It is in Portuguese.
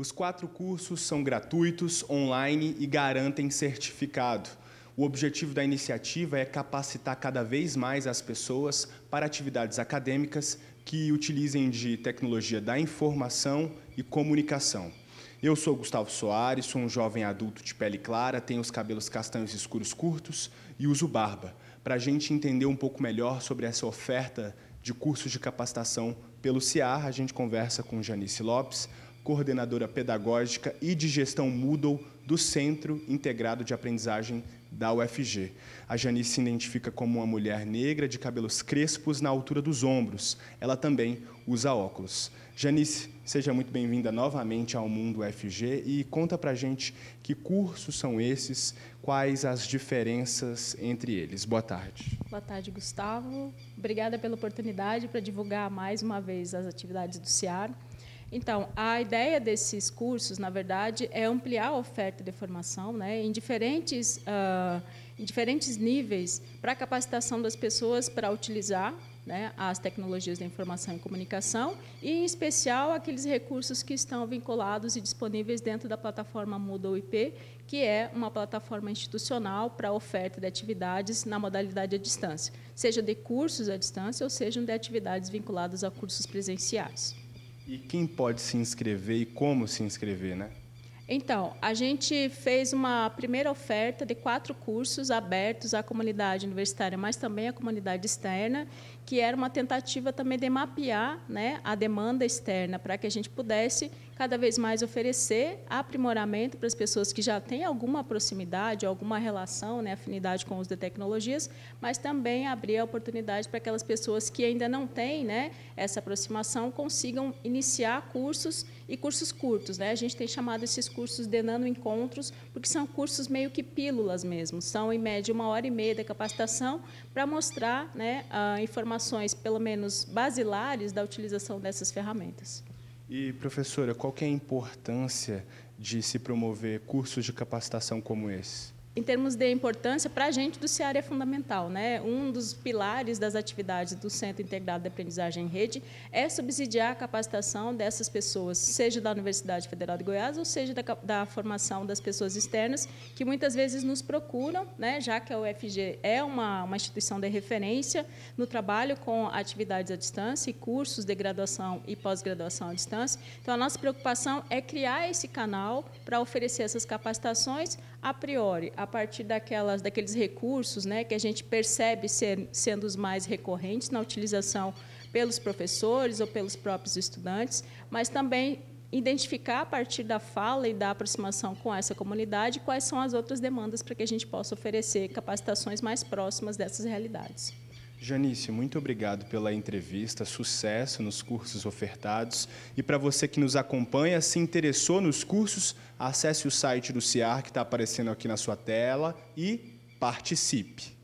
Os quatro cursos são gratuitos, online e garantem certificado. O objetivo da iniciativa é capacitar cada vez mais as pessoas para atividades acadêmicas que utilizem de tecnologia da informação e comunicação. Eu sou Gustavo Soares, sou um jovem adulto de pele clara, tenho os cabelos castanhos escuros curtos e uso barba. Para a gente entender um pouco melhor sobre essa oferta de cursos de capacitação pelo CIAR, a gente conversa com Janice Lopes, coordenadora pedagógica e de gestão Moodle do Centro Integrado de Aprendizagem da UFG. A Janice se identifica como uma mulher negra de cabelos crespos na altura dos ombros. Ela também usa óculos. Janice, seja muito bem-vinda novamente ao Mundo UFG e conta pra gente que cursos são esses, quais as diferenças entre eles. Boa tarde. Boa tarde, Gustavo. Obrigada pela oportunidade para divulgar mais uma vez as atividades do CIAR. Então, a ideia desses cursos, na verdade, é ampliar a oferta de formação né, em, diferentes, uh, em diferentes níveis para a capacitação das pessoas para utilizar né, as tecnologias da informação e comunicação, e, em especial, aqueles recursos que estão vinculados e disponíveis dentro da plataforma Moodle IP, que é uma plataforma institucional para a oferta de atividades na modalidade à distância, seja de cursos à distância ou sejam de atividades vinculadas a cursos presenciais. E quem pode se inscrever e como se inscrever, né? Então, a gente fez uma primeira oferta de quatro cursos abertos à comunidade universitária, mas também à comunidade externa, que era uma tentativa também de mapear né, a demanda externa, para que a gente pudesse cada vez mais oferecer aprimoramento para as pessoas que já têm alguma proximidade, alguma relação, né, afinidade com o uso de tecnologias, mas também abrir a oportunidade para aquelas pessoas que ainda não têm né, essa aproximação consigam iniciar cursos e cursos curtos. Né? A gente tem chamado esses cursos de nano encontros, porque são cursos meio que pílulas mesmo, são em média uma hora e meia de capacitação para mostrar né, ah, informações, pelo menos basilares, da utilização dessas ferramentas. E, professora, qual é a importância de se promover cursos de capacitação como esse? em termos de importância, para a gente do Ceará é fundamental. Né? Um dos pilares das atividades do Centro Integrado de Aprendizagem em Rede é subsidiar a capacitação dessas pessoas, seja da Universidade Federal de Goiás ou seja da, da formação das pessoas externas, que muitas vezes nos procuram, né? já que a UFG é uma, uma instituição de referência no trabalho com atividades à distância e cursos de graduação e pós-graduação à distância. Então, a nossa preocupação é criar esse canal para oferecer essas capacitações a priori a partir daquelas, daqueles recursos né, que a gente percebe ser, sendo os mais recorrentes na utilização pelos professores ou pelos próprios estudantes, mas também identificar a partir da fala e da aproximação com essa comunidade quais são as outras demandas para que a gente possa oferecer capacitações mais próximas dessas realidades. Janice, muito obrigado pela entrevista, sucesso nos cursos ofertados. E para você que nos acompanha, se interessou nos cursos, acesse o site do CIAR que está aparecendo aqui na sua tela e participe.